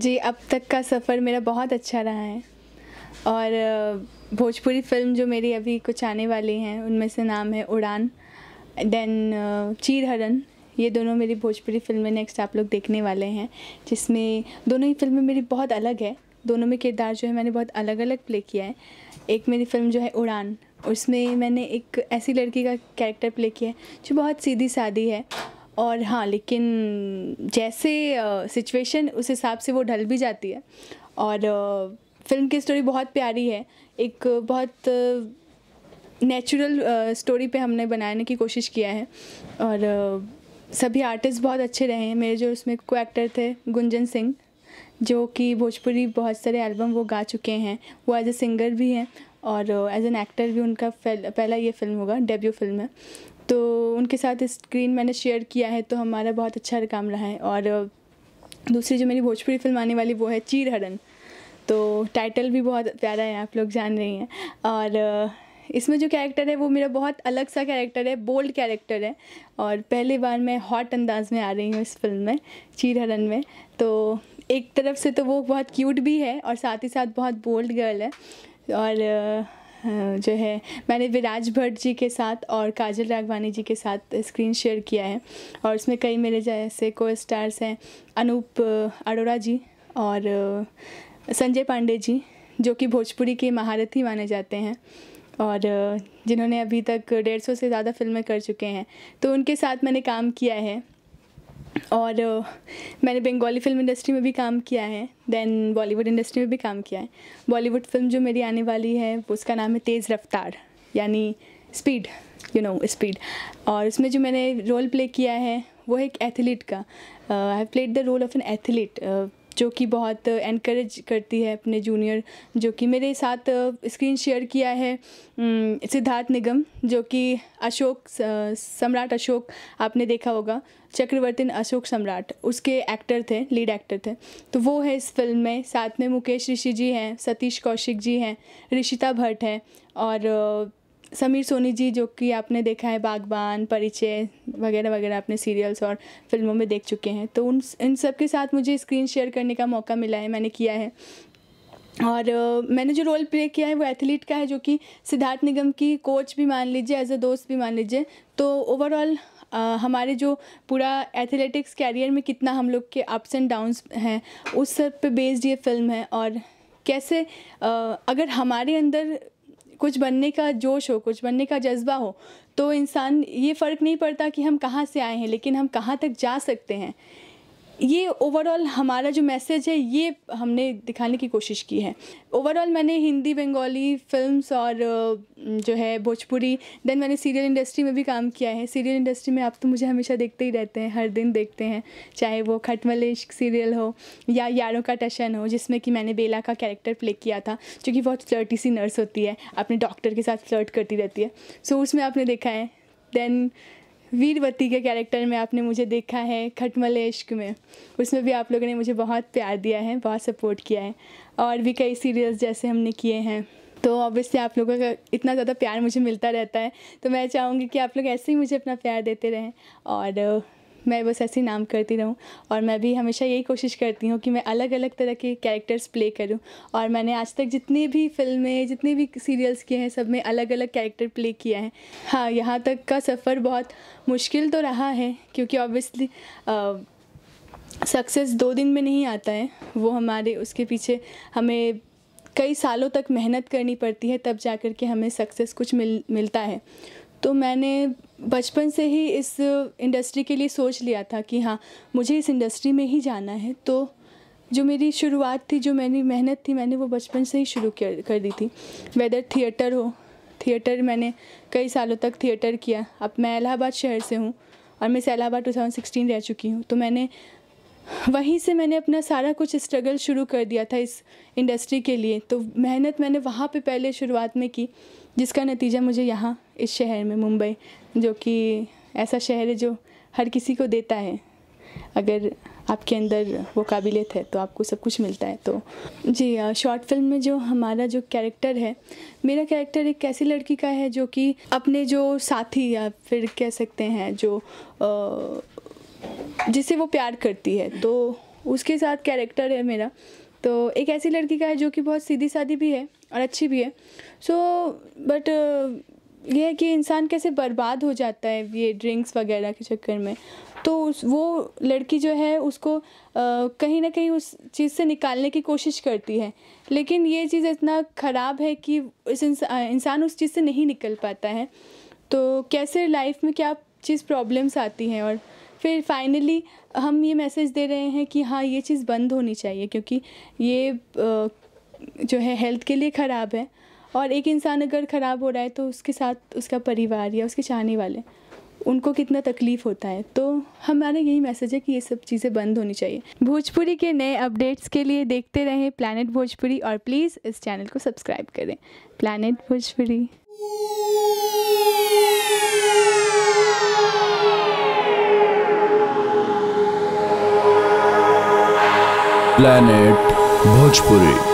जी अब तक का सफ़र मेरा बहुत अच्छा रहा है और भोजपुरी फिल्म जो मेरी अभी कुछ आने वाली हैं उनमें से नाम है उड़ान देन चीरहरन ये दोनों मेरी भोजपुरी फिल्में नेक्स्ट आप लोग देखने वाले हैं जिसमें दोनों ही फिल्में मेरी बहुत अलग है दोनों में किरदार जो है मैंने बहुत अलग अलग प्ले किया है एक मेरी फिल्म जो है उड़ान उसमें मैंने एक ऐसी लड़की का कैरेक्टर प्ले किया है जो बहुत सीधी सादी है और हाँ लेकिन जैसे सिचुएशन उस हिसाब से वो ढल भी जाती है और फिल्म की स्टोरी बहुत प्यारी है एक बहुत नेचुरल स्टोरी पे हमने बनाने की कोशिश किया है और सभी आर्टिस्ट बहुत अच्छे रहे हैं मेरे जो उसमें को एक्टर थे गुंजन सिंह जो कि भोजपुरी बहुत सारे एल्बम वो गा चुके हैं वो एज ए सिंगर भी हैं और एज एन एक्टर भी उनका पहला ये फिल्म होगा डेब्यू फिल्म है तो उनके साथ स्क्रीन मैंने शेयर किया है तो हमारा बहुत अच्छा काम रहा है और दूसरी जो मेरी भोजपुरी फिल्म आने वाली वो है हरन तो टाइटल भी बहुत प्यारा है आप लोग जान रही हैं और इसमें जो कैरेक्टर है वो मेरा बहुत अलग सा कैरेक्टर है बोल्ड कैरेक्टर है और पहली बार मैं हॉट अंदाज में आ रही हूँ इस फिल्म में हरन में तो एक तरफ से तो वो बहुत क्यूट भी है और साथ ही साथ बहुत बोल्ड गर्ल है और जो है मैंने विराज भट्ट जी के साथ और काजल राघवानी जी के साथ स्क्रीन शेयर किया है और उसमें कई मेरे जैसे को स्टार्स हैं अनूप अरोड़ा जी और संजय पांडे जी जो कि भोजपुरी के महारथी माने जाते हैं और जिन्होंने अभी तक डेढ़ सौ से ज़्यादा फिल्में कर चुके हैं तो उनके साथ मैंने काम किया है और मैंने बंगाली फिल्म इंडस्ट्री में भी काम किया है देन बॉलीवुड इंडस्ट्री में भी काम किया है बॉलीवुड फिल्म जो मेरी आने वाली है उसका नाम है तेज़ रफ्तार यानी स्पीड यू नो स्पीड और इसमें जो मैंने रोल प्ले किया है वो है एक एथलीट का I have played the role of an athlete जो कि बहुत इनक्रेज करती है अपने जूनियर जो कि मेरे साथ स्क्रीन शेयर किया है सिद्धार्थ निगम जो कि अशोक सम्राट अशोक आपने देखा होगा चक्रवर्ती अशोक सम्राट उसके एक्टर थे लीड एक्टर थे तो वो है इस फिल्म में साथ में मुकेश ऋषि जी हैं सतीश कौशिक जी हैं ऋषिता भट्ट हैं और समीर सोनी जी जो कि आपने देखा है बागबान परिचय वगैरह वगैरह आपने सीरियल्स और फिल्मों में देख चुके हैं तो उन इन सब के साथ मुझे स्क्रीन शेयर करने का मौका मिला है मैंने किया है और uh, मैंने जो रोल प्ले किया है वो एथलीट का है जो कि सिद्धार्थ निगम की कोच भी मान लीजिए एज अ दोस्त भी मान लीजिए तो ओवरऑल Uh, हमारे जो पूरा एथलेटिक्स कैरियर में कितना हम लोग के अप्स एंड डाउन्स हैं उस सब पे बेस्ड ये फिल्म है और कैसे uh, अगर हमारे अंदर कुछ बनने का जोश हो कुछ बनने का जज्बा हो तो इंसान ये फ़र्क नहीं पड़ता कि हम कहाँ से आए हैं लेकिन हम कहाँ तक जा सकते हैं ये ओवरऑल हमारा जो मैसेज है ये हमने दिखाने की कोशिश की है ओवरऑल मैंने हिंदी बंगाली फिल्म्स और जो है भोजपुरी देन मैंने सीरियल इंडस्ट्री में भी काम किया है सीरियल इंडस्ट्री में आप तो मुझे हमेशा देखते ही रहते हैं हर दिन देखते हैं चाहे वो खटमल इश्क सीरियल हो या यारों का टशन हो जिसमें कि मैंने बेला का कैरेक्टर प्ले किया था जो कि बहुत फ्लर्टी सी नर्स होती है अपने डॉक्टर के साथ फ्लर्ट करती रहती है सो so, उसमें आपने देखा है देन वीरवती के कैरेक्टर में आपने मुझे देखा है खटमले इश्क में उसमें भी आप लोगों ने मुझे बहुत प्यार दिया है बहुत सपोर्ट किया है और भी कई सीरियल्स जैसे हमने किए हैं तो ऑब्वियसली आप लोगों का इतना ज़्यादा प्यार मुझे मिलता रहता है तो मैं चाहूँगी कि आप लोग ऐसे ही मुझे अपना प्यार देते रहें और मैं बस ऐसे ही नाम करती रहूँ और मैं भी हमेशा यही कोशिश करती हूँ कि मैं अलग अलग तरह के कैरेक्टर्स प्ले करूँ और मैंने आज तक जितनी भी फिल्में जितने भी सीरियल्स किए हैं सब में अलग अलग कैरेक्टर प्ले किया है हाँ यहाँ तक का सफ़र बहुत मुश्किल तो रहा है क्योंकि ऑब्वियसली सक्सेस दो दिन में नहीं आता है वो हमारे उसके पीछे हमें कई सालों तक मेहनत करनी पड़ती है तब जा कर के हमें सक्सेस कुछ मिल मिलता है तो मैंने बचपन से ही इस इंडस्ट्री के लिए सोच लिया था कि हाँ मुझे इस इंडस्ट्री में ही जाना है तो जो मेरी शुरुआत थी जो मेरी मेहनत थी मैंने वो बचपन से ही शुरू कर कर दी थी वेदर थिएटर हो थिएटर मैंने कई सालों तक थिएटर किया अब मैं इलाहाबाद शहर से हूँ और मैं इलाहाबाद सिक्सटीन रह चुकी हूँ तो मैंने वहीं से मैंने अपना सारा कुछ स्ट्रगल शुरू कर दिया था इस इंडस्ट्री के लिए तो मेहनत मैंने वहाँ पे पहले शुरुआत में की जिसका नतीजा मुझे यहाँ इस शहर में मुंबई जो कि ऐसा शहर है जो हर किसी को देता है अगर आपके अंदर वो काबिलियत है तो आपको सब कुछ मिलता है तो जी शॉर्ट फिल्म में जो हमारा जो कैरेक्टर है मेरा कैरेक्टर एक ऐसी लड़की का है जो कि अपने जो साथी या फिर कह सकते हैं जो जिसे वो प्यार करती है तो उसके साथ कैरेक्टर है मेरा तो एक ऐसी लड़की का है जो कि बहुत सीधी सादी भी है और अच्छी भी है सो so, बट ये है कि इंसान कैसे बर्बाद हो जाता है ये ड्रिंक्स वगैरह के चक्कर में तो उस वो लड़की जो है उसको आ, कहीं ना कहीं उस चीज़ से निकालने की कोशिश करती है लेकिन ये चीज़ इतना ख़राब है कि इस इंसान उस चीज़ से नहीं निकल पाता है तो कैसे लाइफ में क्या चीज़ प्रॉब्लम्स आती हैं और फिर फाइनली हम ये मैसेज दे रहे हैं कि हाँ ये चीज़ बंद होनी चाहिए क्योंकि ये जो है हेल्थ के लिए ख़राब है और एक इंसान अगर ख़राब हो रहा है तो उसके साथ उसका परिवार या उसके चाहने वाले उनको कितना तकलीफ़ होता है तो हमारा यही मैसेज है कि ये सब चीज़ें बंद होनी चाहिए भोजपुरी के नए अपडेट्स के लिए देखते रहें प्लानट भोजपुरी और प्लीज़ इस चैनल को सब्सक्राइब करें प्लानट भोजपुरी प्लानट भोजपुरी